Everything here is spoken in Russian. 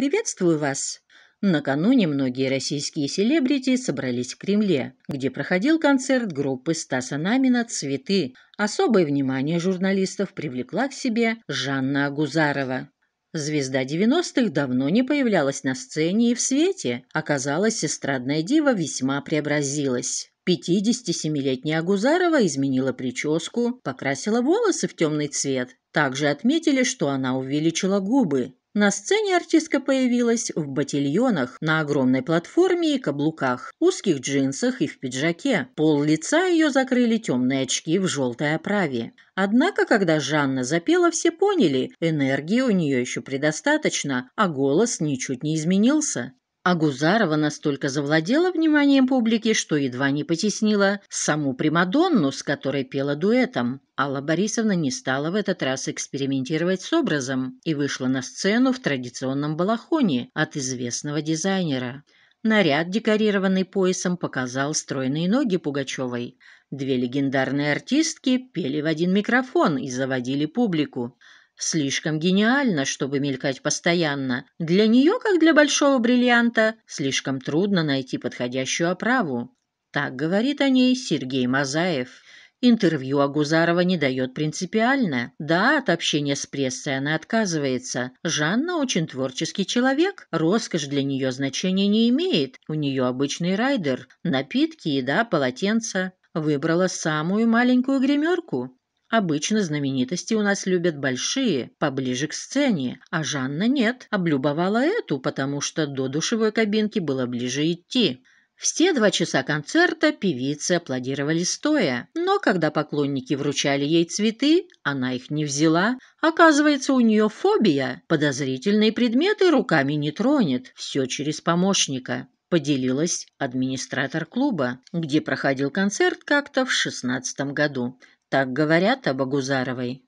«Приветствую вас!» Накануне многие российские селебрити собрались в Кремле, где проходил концерт группы Стаса Намина «Цветы». Особое внимание журналистов привлекла к себе Жанна Агузарова. Звезда 90-х давно не появлялась на сцене и в свете. Оказалось, эстрадная дива весьма преобразилась. 57-летняя Агузарова изменила прическу, покрасила волосы в темный цвет. Также отметили, что она увеличила губы, на сцене артистка появилась в ботильонах, на огромной платформе и каблуках, узких джинсах и в пиджаке. Пол лица ее закрыли темные очки в желтой оправе. Однако, когда Жанна запела, все поняли, энергии у нее еще предостаточно, а голос ничуть не изменился. А Гузарова настолько завладела вниманием публики, что едва не потеснила саму Примадонну, с которой пела дуэтом. Алла Борисовна не стала в этот раз экспериментировать с образом и вышла на сцену в традиционном балахоне от известного дизайнера. Наряд, декорированный поясом, показал стройные ноги Пугачевой. Две легендарные артистки пели в один микрофон и заводили публику слишком гениально, чтобы мелькать постоянно. Для нее, как для большого бриллианта, слишком трудно найти подходящую оправу. Так говорит о ней Сергей Мазаев. Интервью Агузарова не дает принципиально. Да, от общения с прессой она отказывается. Жанна очень творческий человек. Роскошь для нее значения не имеет. У нее обычный райдер. Напитки, еда, полотенца. Выбрала самую маленькую гримерку. Обычно знаменитости у нас любят большие, поближе к сцене, а Жанна нет, облюбовала эту, потому что до душевой кабинки было ближе идти. Все два часа концерта певицы аплодировали стоя, но когда поклонники вручали ей цветы, она их не взяла. Оказывается, у нее фобия, подозрительные предметы руками не тронет, все через помощника. Поделилась администратор клуба, где проходил концерт как-то в шестнадцатом году. Так говорят о Багузаровой.